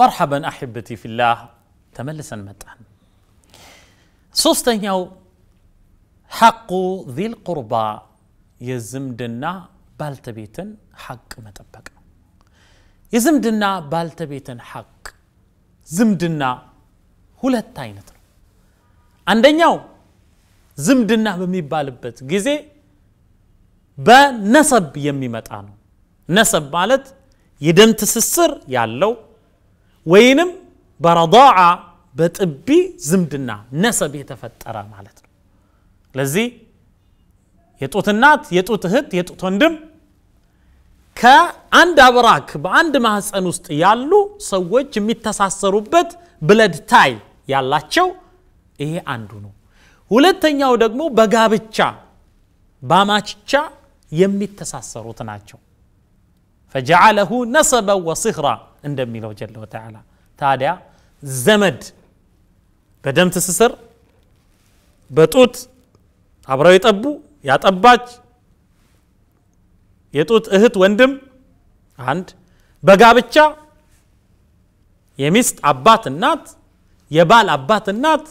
مرحبا احبتي في الله تملسا متعا سوستن يو حق ذي القربى يزمدنا بالتبيت حق متبك يزمدنا بالتبيت حق زمدنا هلا تاينتر عندن يو زمدنا بمي بالبت جزي بنسب يمي متعا نسب مالت يدن تسسر يعلو ወይንም በረዳዓ በጥቢ ዝምድና ነሰብ የተፈጠረ ማለት ነው ለዚህ የጡት እናት የጡት እህት የጡት ወንድም ከአንድ አብራክ በአንድ ማህፀን ውስጥ ያሉ ሰዎች የሚተሳሰሩበት ብለድ ታይ ያላቸው ይሄ አንዱ ነው ሁለተኛው ደግሞ በጋብቻ በማችቻ የሚተሳሰሩት ናቸው ፈጀዓለሁ ነሰበን ወስህራ እንደሚለው ጀለ ወተዓላ ታዲያ ዘመድ በደም ትስስር በጡት አብረው የጠቡ ያጠባች የጡት እህት ወንድም አንድ በጋብቻ የሚስት አባት እናት የባል አባት እናት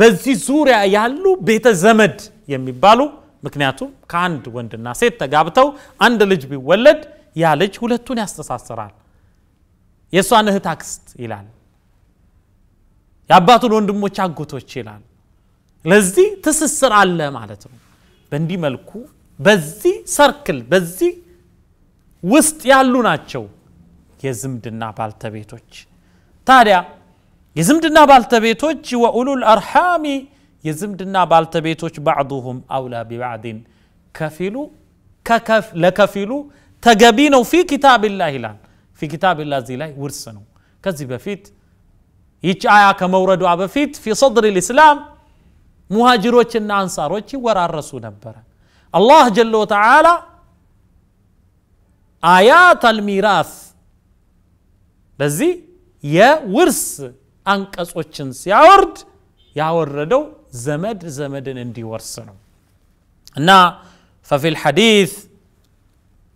በዚህ ዙሪያ ያሉ ቤተ ዘመድ የሚባሉ ምክንያቱም ከአንድ ወንድና ሴት ተጋብተው አንድ ልጅ ቢወለድ ያ ልጅ ሁለቱን ያስተሳስራል። የእሷን እህት አክስት ይላል፣ የአባቱን ወንድሞች አጎቶች ይላል። ለዚህ ትስስር አለ ማለት ነው። በእንዲህ መልኩ በዚህ ሰርክል በዚህ ውስጥ ያሉ ናቸው የዝምድና ባልተቤቶች። ታዲያ የዝምድና ባልተቤቶች ወኡሉል አርሃሚ የዝምድና ባልተቤቶች ባዕዱሁም አውላ ቢባዕድን ከፊሉ ለከፊሉ تجابينو في كتاب الله لان في كتاب الله زي لاي ورسنو كذي بفيت يتش آيا كموردو عبفيت في صدر الإسلام مهاجر مهاجروش النانصار وشي ورا الرسول نبرا الله جل وتعالى آيات الميراث بزي يا ورس أنكس وشنس سيارد يا وردو زمد زمدن اندي ورسنو نا ففي الحديث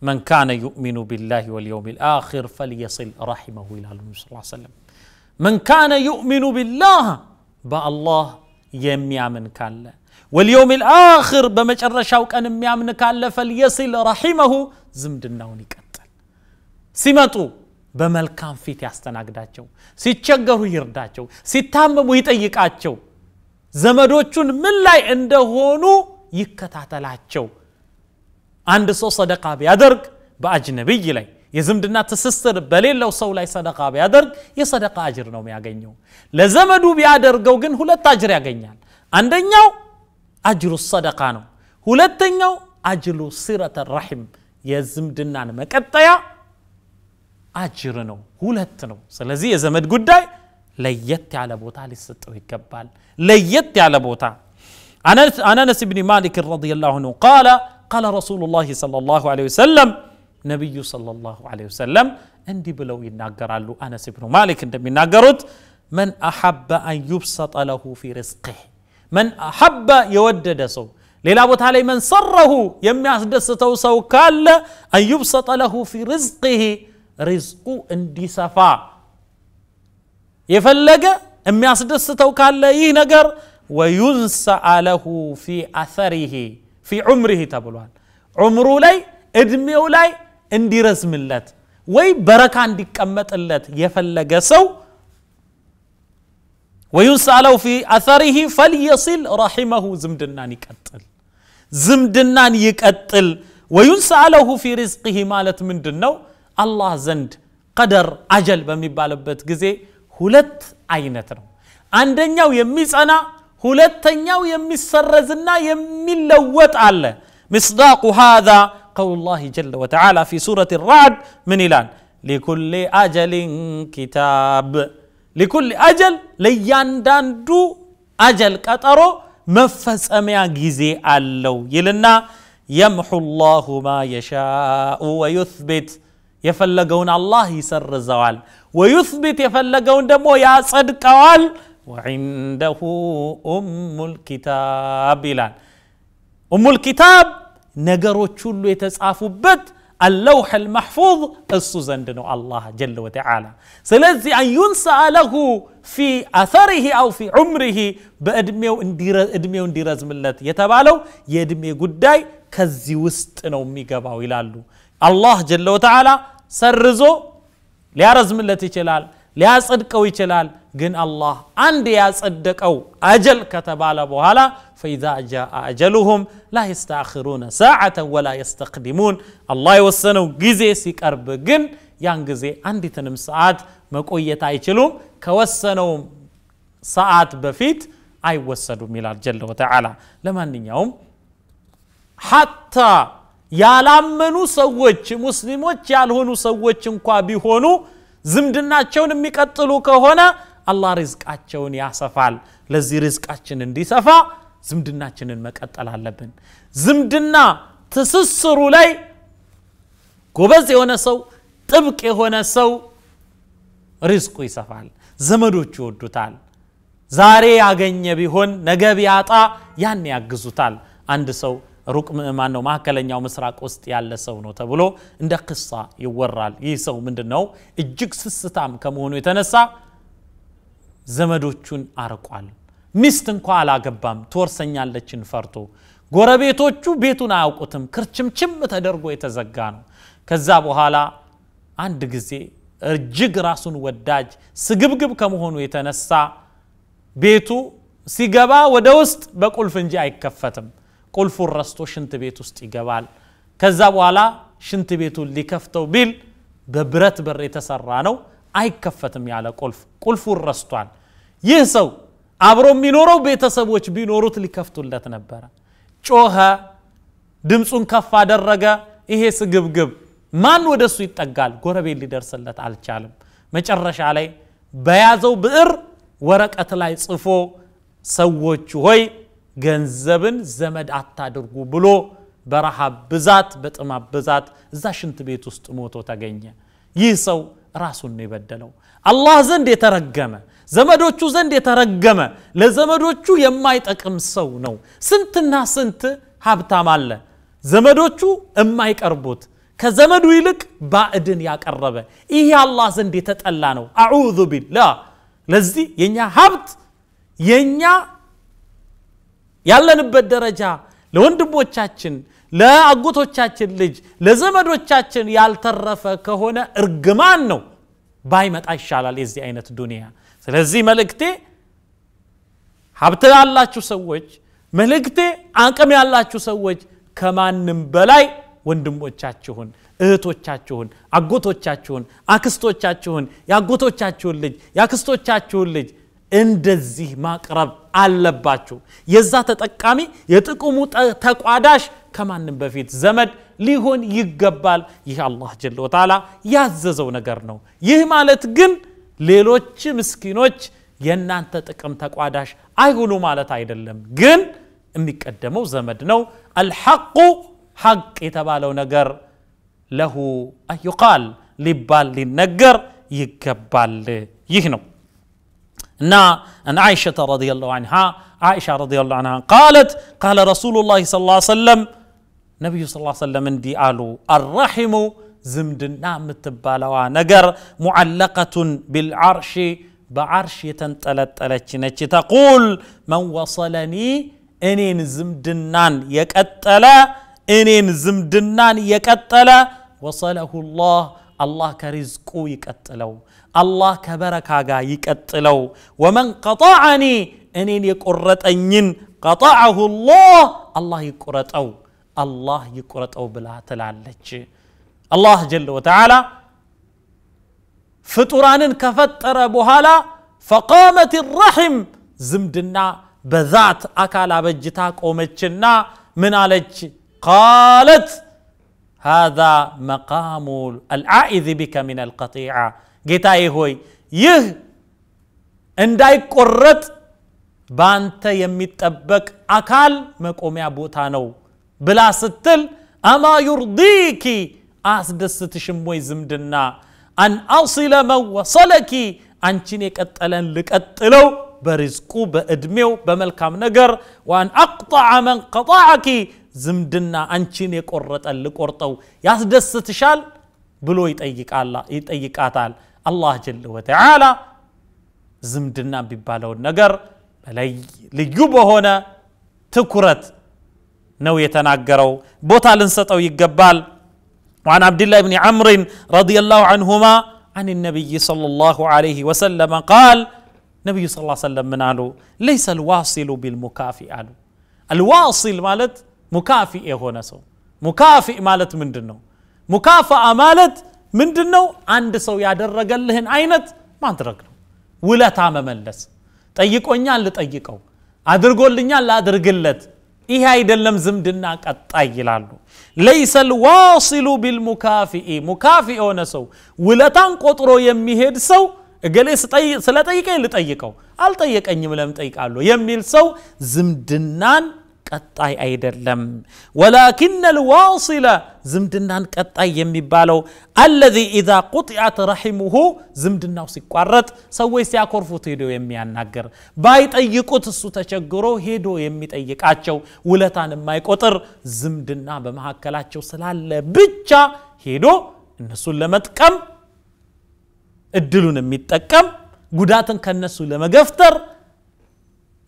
من كان يؤمن بالله واليوم الآخر فليصل رحمه إلى النبي صلى الله عليه وسلم من كان يؤمن بالله با الله يميامن كالله واليوم الآخر بمجر شوك أن يميامن كالله فليصل رحمه زمدنا ونكتل سمتو በመልካም ፊት ያስተናግዳቸው ሲቸገሩ ይርዳቸው ሲታመሙ ይጠይቃቸው ዘመዶቹን ምን ላይ እንደሆኑ ይከታተላቸው አንድ ሰው ሰደቃ ቢያደርግ በአጅነቢይ ላይ የዝምድና ትስስር በሌለው ሰው ላይ ሰደቃ ቢያደርግ የሰደቃ አጅር ነው የሚያገኘው ለዘመዱ ቢያደርገው ግን ሁለት አጅር ያገኛል አንደኛው አጅሩ ሰደቃ ነው ሁለተኛው አጅሉ ሲረተ ራሒም የዝምድናን መቀጠያ አጅር ነው ሁለት ነው ስለዚህ የዘመድ ጉዳይ ለየት ያለ ቦታ ሊሰጠው ይገባል ለየት ያለ ቦታ عن انس بن مالك رضي الله عنه قال قال رسول الله صلى الله عليه وسلم نبي صلى الله عليه وسلم عندي بلو يناقر أنس بن مالك عندما يناقرت من أحب أن يبسط له في رزقه من أحب يودد دسو ليلا بوت تعالي من صره يمي أسدسته سو قال أن يبسط له في رزقه رزقه عندي سفا يفلق أمي أسدسته قال إيه نقر وينسأ له في أثره في عمره تبلوان عمره لاي ادميه لاي اندي رزم اللات وي بركة عندي كمت اللات يفلق سو وينسى له في أثره فليصل رحمه زمدناني نكتل زمدناني نكتل وينسى له في رزقه مالت من دنو الله زند قدر أجل بمبالبت قزي هلت عينتر عندنا يميس أنا هلتنياو يمي السرزنا يمي اللوت على مصداق هذا قول الله جل وتعالى في سورة الرعد من الآن لكل أجل كتاب لكل أجل ليان دان دو أجل كترو مفس أميا جيزي اللو يلنا يمحو الله ما يشاء ويثبت يفلقون الله يسر الزوال ويثبت يفلقون دمو يا صدق وعنده أم الكتاب بلان أم الكتاب نقروا تشلو يتسعفوا بد اللوح المحفوظ السوزندن الله جل وتعالى سلزي أن ينسى له في أثره أو في عمره بأدميو انديرز, ادميو انديرز من الله يتبالو يدمي قداي كزي وست نومي قباو الله جل وتعالى سرزو ليارز من الله تشلال ليارز ادكو تشلال ግን አላህ አንድ ያጸደቀው አጀል ከተባለ በኋላ ፈኢዛ ጃአ አጀሉሁም ላ የስተአኽሩነ ሰዓተን ወላ የስተቅዲሙን አላህ የወሰነው ጊዜ ሲቀርብ ግን ያን ጊዜ አንዲትንም ሰዓት መቆየት አይችሉም ከወሰነውም ሰዓት በፊት አይወሰዱም ይላል ጀለ ወተዓላ ለማንኛውም ሐታ ያላመኑ ሰዎች ሙስሊሞች ያልሆኑ ሰዎች እንኳ ቢሆኑ ዝምድናቸውን የሚቀጥሉ ከሆነ አላህ ሪዝቃቸውን ያሰፋል። ለዚህ ሪዝቃችን እንዲሰፋ ዝምድናችንን መቀጠል አለብን። ዝምድና ትስስሩ ላይ ጎበዝ የሆነ ሰው፣ ጥብቅ የሆነ ሰው ሪዝቁ ይሰፋል፣ ዘመዶቹ ይወዱታል። ዛሬ ያገኘ ቢሆን ነገ ቢያጣ ያን ያግዙታል። አንድ ሰው ሩቅ ምዕማን ነው ማዕከለኛው ምስራቅ ውስጥ ያለ ሰው ነው ተብሎ እንደ ክሳ ይወራል። ይህ ሰው ምንድን ነው እጅግ ስስታም ከመሆኑ የተነሳ ዘመዶቹን አርቋል ሚስት እንኳ አላገባም ትወርሰኛለችን ፈርቶ ጎረቤቶቹ ቤቱን አያውቁትም ክርችምችም ተደርጎ የተዘጋ ነው ከዛ በኋላ አንድ ጊዜ እጅግ ራሱን ወዳጅ ስግብግብ ከመሆኑ የተነሳ ቤቱ ሲገባ ወደ ውስጥ በቁልፍ እንጂ አይከፈትም ቁልፉን ረስቶ ሽንት ቤት ውስጥ ይገባል ከዛ በኋላ ሽንት ቤቱን ሊከፍተው ቢል በብረት በር የተሰራ ነው አይከፈትም ያለ ቁልፍ ቁልፉን ረስቷል ይህ ሰው አብሮ የሚኖረው ቤተሰቦች ቢኖሩት ሊከፍቱለት ነበረ ጮኸ ድምፁን ከፍ አደረገ ይሄ ስግብግብ ማን ወደ እሱ ይጠጋል ጎረቤት ሊደርስለት አልቻለም መጨረሻ ላይ በያዘው ብዕር ወረቀት ላይ ጽፎ ሰዎች ሆይ ገንዘብን ዘመድ አታድርጉ ብሎ በረሃብ ብዛት በጥማብ ብዛት እዛ ሽንት ቤት ውስጥ ሞቶ ተገኘ ይህ ሰው ራሱን ነው የበደለው አላህ ዘንድ የተረገመ ዘመዶቹ ዘንድ የተረገመ ለዘመዶቹ የማይጠቅም ሰው ነው ስንትና ስንት ሀብታም አለ ዘመዶቹ የማይቀርቡት ከዘመዱ ይልቅ ባዕድን ያቀረበ ይህ አላህ ዘንድ የተጠላ ነው አዑዙ ቢላ ለዚህ የእኛ ሀብት የእኛ ያለንበት ደረጃ ለወንድሞቻችን ለአጎቶቻችን ልጅ ለዘመዶቻችን ያልተረፈ ከሆነ እርግማን ነው ባይመጣ ይሻላል የዚህ አይነት ዱንያ ስለዚህ መልእክቴ ሀብት ያላችሁ ሰዎች መልእክቴ አቅም ያላችሁ ሰዎች ከማንም በላይ ወንድሞቻችሁን እህቶቻችሁን አጎቶቻችሁን አክስቶቻችሁን የአጎቶቻችሁን ልጅ የአክስቶቻችሁን ልጅ እንደዚህ ማቅረብ አለባችሁ የዛ ተጠቃሚ የጥቅሙ ተቋዳሽ كما نبفيت زمد ليهون يقبال يه الله جل وتعالى يعززو نقرنو يه مالت قن ليلوچ مسكينوچ ينان تتقم تقواداش ايهونو مالت ايدلم قن امي قدمو زمدنو الحق حق يتبالو نقر له يقال لبال للنقر يقبال يهنو نا أن عائشة رضي الله عنها عائشة رضي الله عنها قالت قال رسول الله صلى الله عليه وسلم نبي صلى الله عليه وسلم اندي قالوا الرحم زمدنا متبالوا نجر معلقة بالعرش بعرش تنتلت يتنطلت تقول من وصلني إنين زمدنان يكتلا إنين زمدنان يكتلا وصله الله الله كرزقه يكتلو الله كبرك يكتلو ومن قطعني إنين يقرت أنين قطعه الله الله يقرت أو الله يكرت او بلا تلالچ الله جل وتعالى فطران كفتر بهالا فقامت الرحم زمدنا بذات اكل ابجتا قومتنا من عليك قالت هذا مقام الاعذ بك من القطيعه جيتا هوي يه انداي قرط بانت يمتبك اكل مقوميا بوتا نو ብላ ስትል አማ ዩርዲኪ አያስደስትሽም ወይ ዝምድና አን አውሲለ መን ወሰለኪ አንቺን የቀጠለን ልቀጥለው በሪዝቁ በእድሜው በመልካም ነገር ወአን አቅጣዐ መን ቀጣዐኪ ዝምድና አንቺን የቆረጠን ልቆርጠው ያስደስትሻል ብሎ ይጠይቃታል አላህ ጀለ ወተዓላ ዝምድና የሚባለውን ነገር በላይ ልዩ በሆነ ትኩረት نو يتناقروا بوتا ልንሰጠው يقبال وعن عبد الله بن عمرو رضي الله عنهما عن النبي صلى الله عليه وسلم قال النبي صلى الله عليه وسلم من قالوا ليس الواصل بالمكافئ قالوا الواصل مالت مكافئ هنا سو مكافئ مالت من دنو مكافأة مالت من دنو عند سو يادرق لهن عينت ما درقنا ولا تعمى ملس ጠይቆኛል ልጠይቀው لا درقلت ይህ አይደለም ዝምድና ቀጣይ ይላሉ ለይሰ ልዋሲሉ ቢልሙካፊኢ ሙካፊ የሆነ ሰው ውለታን ቆጥሮ የሚሄድ ሰው እገሌ ስለጠይቀኝ ልጠይቀው አልጠየቀኝም ለምን ጠይቃለሁ የሚል ሰው ዝምድናን ቀጣይ አይደለም ወላኪነ ልዋሲለ ዝምድናን ቀጣይ የሚባለው አለዚ ኢዛ ቁጥዓት ረሒሙሁ ዝምድናው ሲቋረጥ ሰዎች ሲያኮርፉት ሄዶ የሚያናገር ባይጠይቁት እሱ ተቸግሮ ሄዶ የሚጠይቃቸው ውለታን የማይቆጥር ዝምድና በመካከላቸው ስላለ ብቻ ሄዶ እነሱን ለመጥቀም እድሉን የሚጠቀም ጉዳትን ከነሱ ለመገፍተር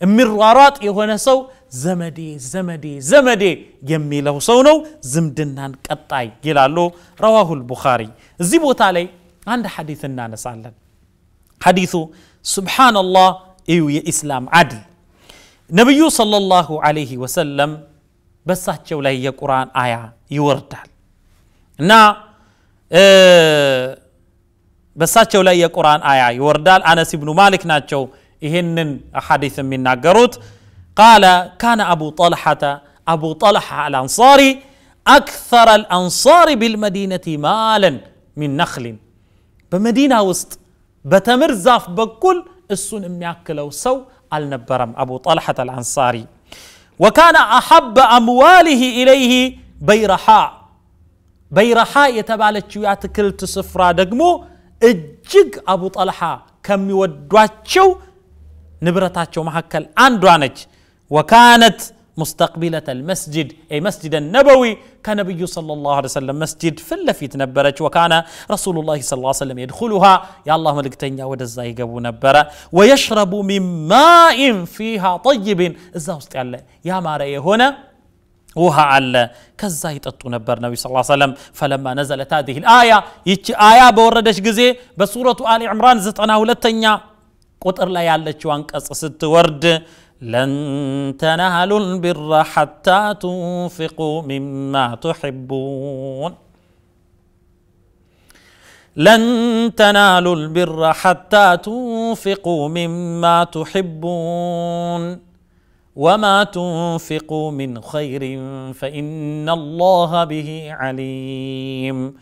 የሚሯሯጥ የሆነ ሰው زمدي زمدي زمدي يميله سونو زمدنان قطاي يلالو رواه البخاري زي بوتالي عند حديثنا نسال حديث سبحان الله ايو يا اسلام عدل نبي صلى الله عليه وسلم بس هاتشو لا هي قران ايا يوردال نا اه بس هاتشو لا هي قران ايا يوردال انس بن مالك ناتشو ይህንን ሐዲስ የሚናገሩት قال كان أبو طلحة أبو طلحة الأنصاري أكثر الأنصار بالمدينة مالا من نخل بمدينة وسط بتمر زاف بكل السن የሚያክለው سو النبرم أبو طلحة الأنصاري وكان أحب أمواله إليه بيرحاء بيرحاء የተባለችው كل ስፍራ دقمو اجيق أبو طلحة كم يودواتشو نبرتاتشو محكل أندوانج وكانت مستقبلة المسجد أي مسجد النبوي كان النبي صلى الله عليه وسلم مسجد فلفيت نبرج وكان رسول الله صلى الله عليه وسلم يدخلها يا الله ملك ود الزايق أبو نبرة ويشرب من ماء فيها طيب الزاوست على يا ما هنا وها على كزا يتطو نبر النبي صلى الله عليه وسلم فلما نزلت هذه الآية يتش آية بوردش قزي بسورة آل عمران زتنا ولتنيا قطر لا يالك وانكس ست ورد لن تنالوا البر حتى تنفقوا مما تحبون لن تنالوا البر حتى تنفقوا مما تحبون وما تنفقوا من خير فان الله به عليم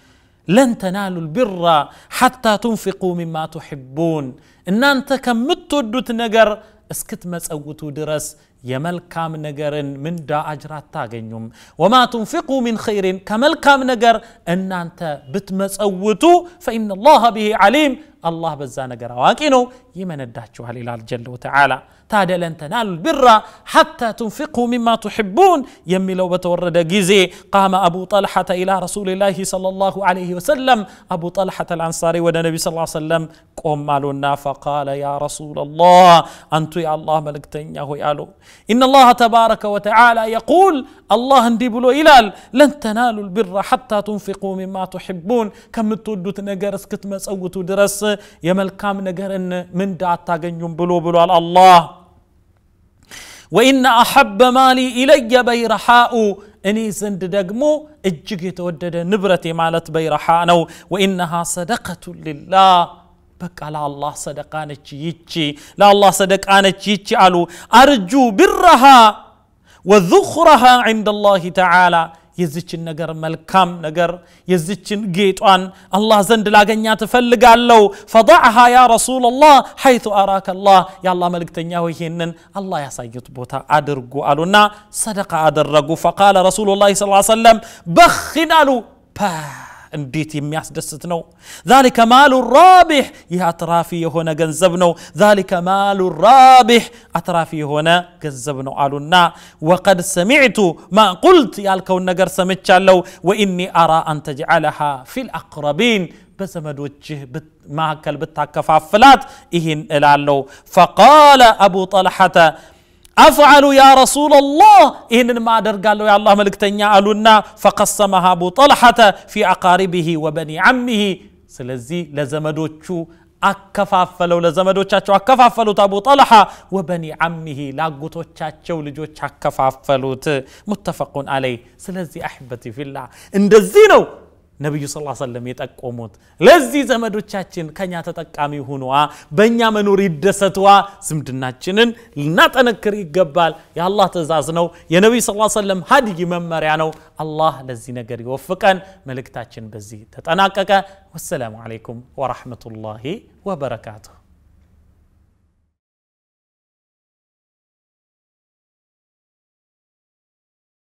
لن تنالوا البر حتى تنفقوا مما تحبون إن እናንተ ከምትወዱት نجر اسكت مسوتو درس يمل كام نجر من دا أجرات تاجنوم وما تنفقوا من خير كمل كام نجر إن أنت بتمسوتو فإن الله به عليم الله بزانا جرا واكينو يمن الدهشو هليل الجل وتعالى تاد لن تنال البر حتى تنفقوا مما تحبون يمي لو بتورد جزي قام أبو طلحة إلى رسول الله صلى الله عليه وسلم أبو طلحة الأنصاري ودى النبي صلى الله عليه وسلم قم مالنا فقال يا رسول الله أنت يا الله ملك تنياه يالو إن الله تبارك وتعالى يقول الله اندي بلو إلال لن تنالوا البر حتى تنفقوا مما تحبون كم تودو تنقرس كتمس أو تدرس يملكام نقرن من دعتا قنيم بلو بلو على الله وإن أحب مالي إلي بيرحاء إني زند دقمو إجيكي تودد نبرتي مالت بيرحاء نو وإنها صدقة لله بك على الله صدق أنا لا الله صدق أنا تشيتشي أرجو برها وذخرها عند الله تعالى يزيشن نجر ملكام نجر يزيشن جيتوان الله زند لاغنيا تفل لقالو فضعها يا رسول الله حيث أراك الله يا الله ملك تنياه يهنن الله يا سيد بوتا أدرقو ألونا صدق أدرقو فقال رسول الله صلى الله عليه وسلم بخنالو باه እንዴት የሚያስደስት ነው ذلك ማሉ ራቢሕ ይህ አትራፊ የሆነ ገንዘብ ነው ذلك ማሉ ራቢሕ አትራፊ የሆነ ገንዘብ ነው አሉና ወቀድ ሰሚዕቱ ማ ቁልት ያልከውን ነገር ሰምቻለሁ ወኢኒ አራ አን ተጅዓለሃ ፊ ልአቅረቢን በዘመዶችህ ማካከል ብታከፋፍላት ይህን እላለሁ ፈቃለ አቡ ጠልሐተ أفعل يا رسول الله إن ما قالوا يا الله ملك تنيا ألونا فقسمها أبو طلحة في أقاربه وبني عمه سلزي لزمدوتشو አከፋፈለው ለዘመዶቻቸው አከፋፈሉት አቡ ጠልሐ ወበኒ አሚሂ ለአጎቶቻቸው ልጆች አከፋፈሉት ሙተፈቁን አለይ ስለዚህ አሕበቲ ፊላ እንደዚህ ነው ነብዩ ስ ሰለም የጠቆሙት ለዚህ ዘመዶቻችን ከኛ ተጠቃሚ ሁኗ በእኛ መኖር ይደሰትዋ ዝምድናችንን ልናጠነክር ይገባል የአላህ ትእዛዝ ነው የነቢዩ ስ ሰለም ሀዲይ መመሪያ ነው አላህ ለዚህ ነገር ይወፍቀን መልእክታችን በዚህ ተጠናቀቀ ወሰላሙ አለይኩም ወረሕመቱላሂ ወበረካቱሁ